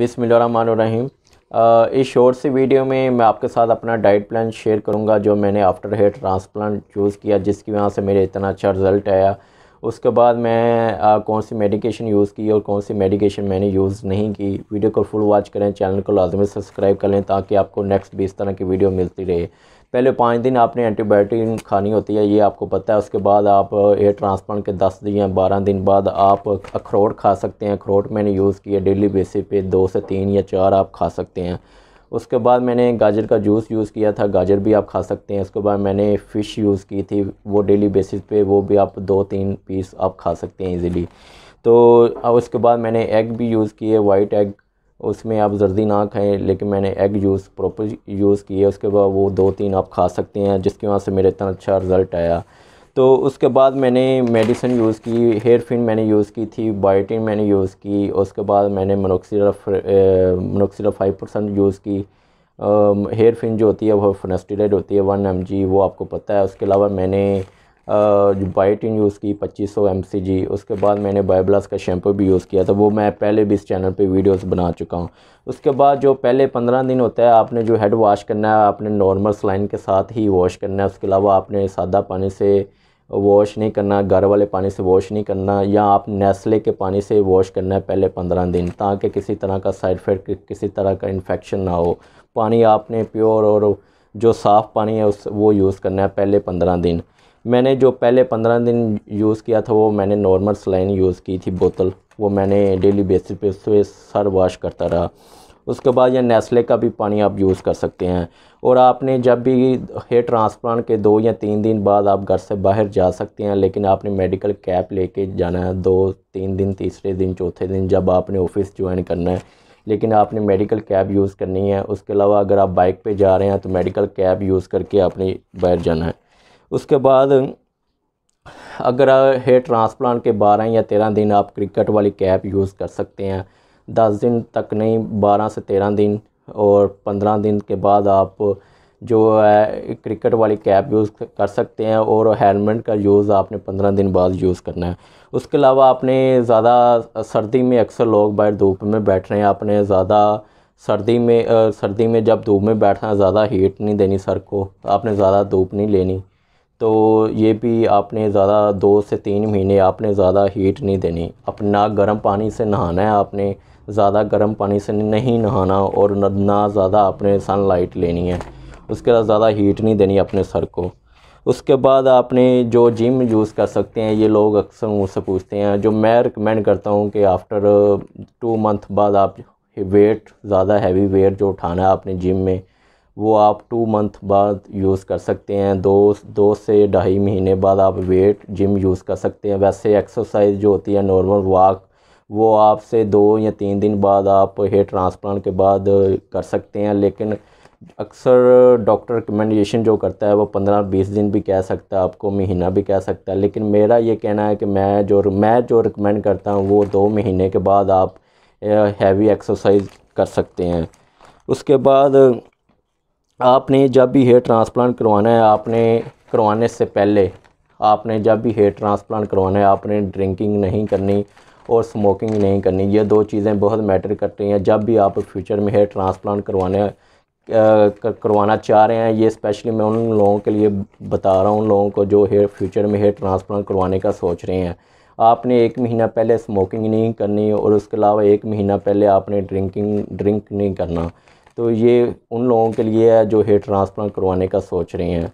बिसमीम इस शॉर्ट सी वीडियो में मैं आपके साथ अपना डाइट प्लान शेयर करूंगा जो मैंने आफ्टर हेयर ट्रांसप्लांट चूज़ किया जिसकी वजह से मेरे इतना अच्छा रिज़ल्ट आया उसके बाद मैं आ, कौन सी मेडिकेशन यूज़ की और कौन सी मेडिकेशन मैंने यूज़ नहीं की वीडियो को फुल वॉच करें चैनल को लाजमी सब्सक्राइब कर लें ताकि आपको नेक्स्ट भी इस तरह की वीडियो मिलती रहे पहले पाँच दिन आपने एंटीबायोटिक खानी होती है ये आपको पता है उसके बाद आप एयर ट्रांसप्लांट के दस दिन बारह दिन बाद आप अखरोट खा सकते हैं अखरोट मैंने यूज़ किया डेली बेसिस पे दो से तीन या चार आप खा सकते हैं उसके बाद मैंने गाजर का जूस यूज़ किया था गाजर भी आप खा सकते हैं उसके बाद मैंने फ़िश यूज़ की थी वो डेली बेसिस पे वो भी आप दो तीन पीस आप खा सकते हैं ईज़िली तो उसके बाद मैंने एग भी यूज़ किए वाइट एग उसमें आप जर्दी ना खाएं लेकिन मैंने एग यूज़ प्रॉपर यूज़ किए उसके बाद वो दो तीन आप खा सकते हैं जिसकी वजह से मेरा इतना अच्छा रिज़ल्ट आया तो उसके बाद मैंने मेडिसिन यूज़ की हेयर फिन मैंने यूज़ की थी बायोटिन मैंने यूज़ की उसके बाद मैंने मनोक्सीरफ मनोक्सीरा फाइव परसेंट यूज़ की हेयर फिन जो होती है वो फनस्टिलाइड होती है वन एम वो आपको पता है उसके अलावा मैंने जो बायोटिन यूज़ की 2500 एमसीजी उसके बाद मैंने बायोब्लास का शैम्पू भी यूज़ किया था वो मैं पहले भी इस चैनल पे वीडियोस बना चुका हूँ उसके बाद जो पहले 15 दिन होता है आपने जो हेड वॉश करना है आपने नॉर्मल स्लाइन के साथ ही वॉश करना है उसके अलावा आपने सादा पानी से वॉश नहीं करना घर वाले पानी से वॉश नहीं करना या आप नेस्ले के पानी से वॉश करना है पहले पंद्रह दिन ताकि किसी तरह का साइड इफेक्ट किसी तरह का इन्फेक्शन ना हो पानी आपने प्योर और जो साफ़ पानी है उस वो यूज़ करना है पहले पंद्रह दिन मैंने जो पहले पंद्रह दिन यूज़ किया था वो मैंने नॉर्मल सलाइन यूज़ की थी बोतल वो मैंने डेली बेसिस पे उससे सर वॉश करता रहा उसके बाद यह नेस्ले का भी पानी आप यूज़ कर सकते हैं और आपने जब भी हेयर ट्रांसप्लांट के दो या तीन दिन बाद आप घर से बाहर जा सकते हैं लेकिन आपने मेडिकल कैप लेके जाना है दो तीन दिन तीसरे दिन चौथे दिन जब आपने ऑफिस ज्वाइन करना है लेकिन आपने मेडिकल कैब यूज़ करनी है उसके अलावा अगर आप बाइक पर जा रहे हैं तो मेडिकल कैब यूज़ करके आपने बाहर जाना है उसके बाद अगर हेयर ट्रांसप्लांट के बारह या तेरह दिन आप क्रिकेट वाली कैप यूज़ कर सकते हैं दस दिन तक नहीं बारह से तेरह दिन और पंद्रह दिन के बाद आप जो है क्रिकेट वाली कैप यूज़ कर सकते हैं और हेलमेट का यूज़ आपने पंद्रह दिन बाद यूज़ करना है उसके अलावा आपने ज़्यादा सर्दी में अक्सर लोग बाहर धूप में बैठ रहे हैं आपने ज़्यादा सर्दी में सर्दी में जब धूप में बैठना ज़्यादा हीट नहीं देनी सर को आपने ज़्यादा धूप नहीं लेनी तो ये भी आपने ज़्यादा दो से तीन महीने आपने ज़्यादा हीट नहीं देनी अपना गर्म पानी से नहाना है आपने ज़्यादा गर्म पानी से नहीं नहाना और ना ज़्यादा आपने सनलाइट लेनी है उसके बाद ज़्यादा हीट नहीं देनी अपने सर को उसके बाद आपने जो जिम यूज़ कर सकते हैं ये लोग अक्सर मुझसे पूछते हैं जो मैं रिकमेंड करता हूँ कि आफ्टर टू मंथ बाद आप वेट ज़्यादा हैवी वेट जो उठाना है आपने जिम में वो आप टू मंथ बाद यूज़ कर सकते हैं दो दो से ढाई महीने बाद आप वेट जिम यूज़ कर सकते हैं वैसे एक्सरसाइज जो होती है नॉर्मल वॉक वो आपसे दो या तीन दिन बाद आप हेयर ट्रांसप्लांट के बाद कर सकते हैं लेकिन अक्सर डॉक्टर रिकमेंडेशन जो करता है वो पंद्रह बीस दिन भी कह सकता है आपको महीना भी कह सकता है लेकिन मेरा ये कहना है कि मैं जो मैं जो रिकमेंड करता हूँ वो दो महीने के बाद आप हैवी एक्सरसाइज कर सकते हैं उसके बाद आपने जब भी हेयर ट्रांसप्लांट करवाना है आपने करवाने से पहले आपने जब भी हेयर ट्रांसप्लांट करवाना है आपने ड्रिंकिंग नहीं करनी और स्मोकिंग नहीं करनी ये दो चीज़ें बहुत मैटर करती हैं जब भी आप फ्यूचर में हेयर ट्रांसप्लांट करवाने करवाना चाह रहे हैं ये स्पेशली मैं उन लोगों के लिए बता रहा हूँ उन लोगों को जो हेयर फ्यूचर में हेयर ट्रांसप्लांट करवाने का सोच रहे हैं आपने एक महीना पहले स्मोकिंग नहीं करनी और उसके अलावा एक महीना पहले आपने ड्रिंकिंग ड्रिंक नहीं करना तो ये उन लोगों के लिए है जो हेयर ट्रांसप्लांट करवाने का सोच रहे हैं